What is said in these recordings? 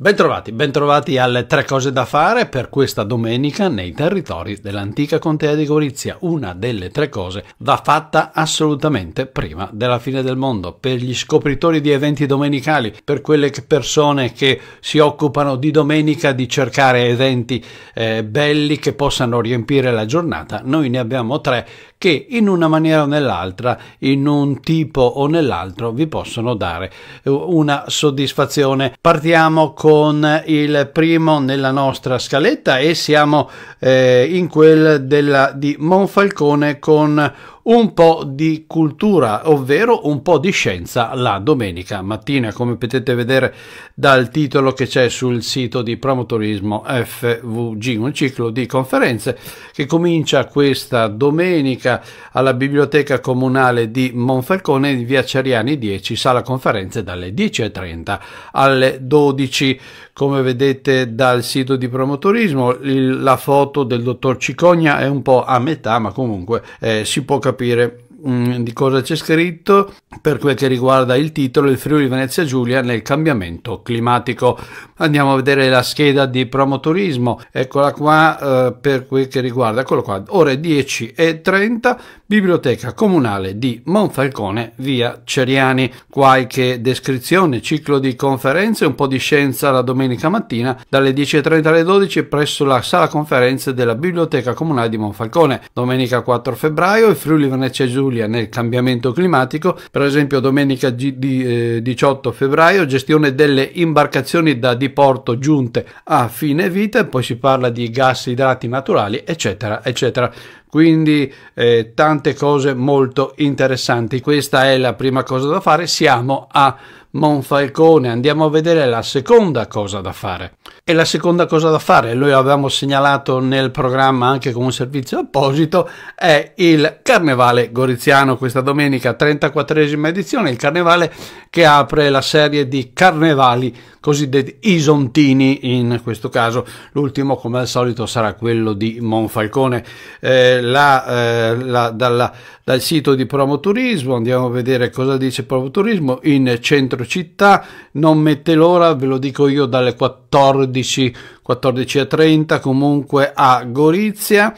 Bentrovati, bentrovati alle tre cose da fare per questa domenica nei territori dell'antica contea di Gorizia. Una delle tre cose va fatta assolutamente prima della fine del mondo. Per gli scopritori di eventi domenicali, per quelle persone che si occupano di domenica di cercare eventi eh, belli che possano riempire la giornata, noi ne abbiamo tre che in una maniera o nell'altra, in un tipo o nell'altro, vi possono dare eh, una soddisfazione. Partiamo con con il primo nella nostra scaletta e siamo eh, in quel della, di Monfalcone con un po' di cultura, ovvero un po' di scienza la domenica mattina, come potete vedere dal titolo che c'è sul sito di Promotorismo FVG, un ciclo di conferenze che comincia questa domenica alla Biblioteca Comunale di Monfalcone in via Ceriani 10, sala conferenze dalle 10.30 alle 12. Come vedete dal sito di Promotorismo, la foto del dottor Cicogna è un po' a metà, ma comunque eh, si può capire capire Mm, di cosa c'è scritto per quel che riguarda il titolo Il Friuli Venezia Giulia nel cambiamento climatico. Andiamo a vedere la scheda di promoturismo, eccola qua eh, per quel che riguarda, eccolo qua, ore 10.30, Biblioteca Comunale di Monfalcone, via Ceriani. Qualche descrizione, ciclo di conferenze, un po' di scienza la domenica mattina dalle 10.30 alle 12 presso la sala conferenze della Biblioteca Comunale di Monfalcone. Domenica 4 febbraio il Friuli Venezia Giulia Giulia nel cambiamento climatico, per esempio domenica 18 eh, febbraio, gestione delle imbarcazioni da diporto giunte a fine vita, poi si parla di gas idrati naturali, eccetera, eccetera quindi eh, tante cose molto interessanti questa è la prima cosa da fare siamo a Monfalcone, andiamo a vedere la seconda cosa da fare. E la seconda cosa da fare, lo avevamo segnalato nel programma anche con un servizio apposito, è il Carnevale Goriziano. Questa domenica, 34esima edizione, il Carnevale che apre la serie di Carnevali cosiddetti isontini in questo caso. L'ultimo, come al solito, sarà quello di Monfalcone. Eh, la, eh, la, dalla, dal sito di Promoturismo andiamo a vedere cosa dice Promoturismo in centro città non mette l'ora, ve lo dico io, dalle 14 14.30 comunque a Gorizia,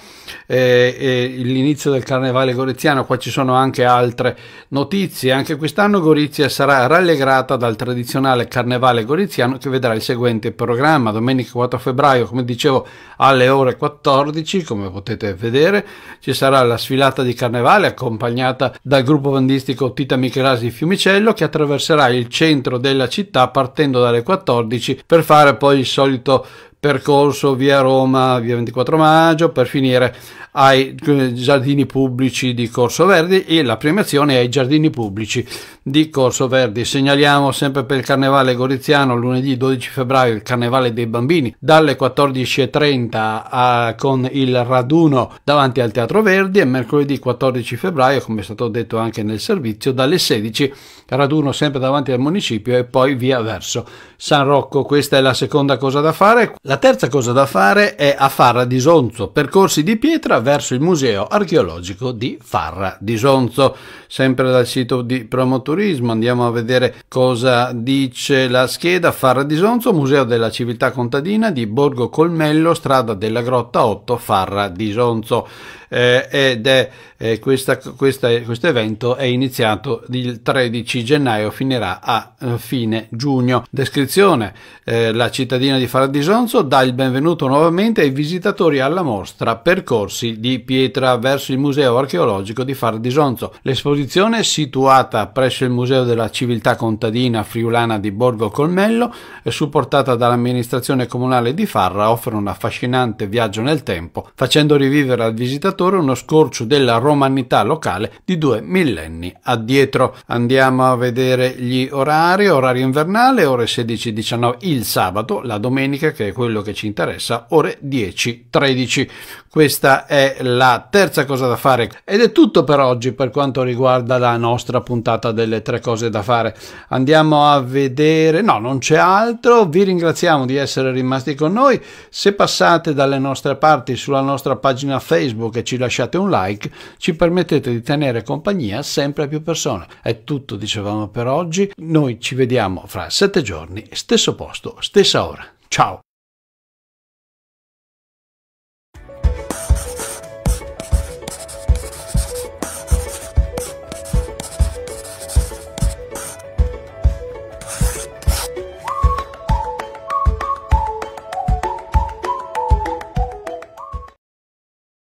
eh, eh, l'inizio del carnevale goriziano, qua ci sono anche altre notizie, anche quest'anno Gorizia sarà rallegrata dal tradizionale carnevale goriziano che vedrà il seguente programma, domenica 4 febbraio come dicevo alle ore 14 come potete vedere ci sarà la sfilata di carnevale accompagnata dal gruppo bandistico Tita Michelasi Fiumicello che attraverserà il centro della città partendo dalle 14 per fare poi il solito percorso via Roma, via 24 maggio, per finire ai eh, giardini pubblici di Corso Verdi e la premiazione ai giardini pubblici di Corso Verdi. Segnaliamo sempre per il Carnevale Goriziano lunedì 12 febbraio il Carnevale dei Bambini dalle 14.30 a, con il raduno davanti al Teatro Verdi e mercoledì 14 febbraio, come è stato detto anche nel servizio, dalle 16 raduno sempre davanti al municipio e poi via verso San Rocco. Questa è la seconda cosa da fare. La terza cosa da fare è a Farra di Sonzo, percorsi di pietra verso il Museo archeologico di Farra di Sonzo, sempre dal sito di promotore turismo, andiamo a vedere cosa dice la scheda Farra di Sonzo, Museo della Civiltà Contadina di Borgo Colmello, strada della Grotta 8, Farra di Sonzo. Eh, ed è eh, questa, questa, questo evento è iniziato il 13 gennaio, finirà a eh, fine giugno. Descrizione: eh, la cittadina di Farra di Faradisonzo dà il benvenuto nuovamente ai visitatori alla mostra Percorsi di pietra verso il Museo archeologico di Farra di Faradisonzo. L'esposizione situata presso presso il Museo della Civiltà Contadina Friulana di Borgo Colmello e eh, supportata dall'amministrazione comunale di Farra offre un affascinante viaggio nel tempo, facendo rivivere al visitatore uno scorcio della romanità locale di due millenni addietro. Andiamo a vedere gli orari, orario invernale, ore 16.19 il sabato, la domenica che è quello che ci interessa, ore 10.13. Questa è la terza cosa da fare ed è tutto per oggi per quanto riguarda la nostra puntata delle tre cose da fare. Andiamo a vedere, no, non c'è altro. Vi ringraziamo di essere rimasti con noi. Se passate dalle nostre parti sulla nostra pagina Facebook e ci lasciate un like, ci permettete di tenere compagnia sempre a più persone. È tutto, dicevamo per oggi. Noi ci vediamo fra sette giorni, stesso posto, stessa ora. Ciao!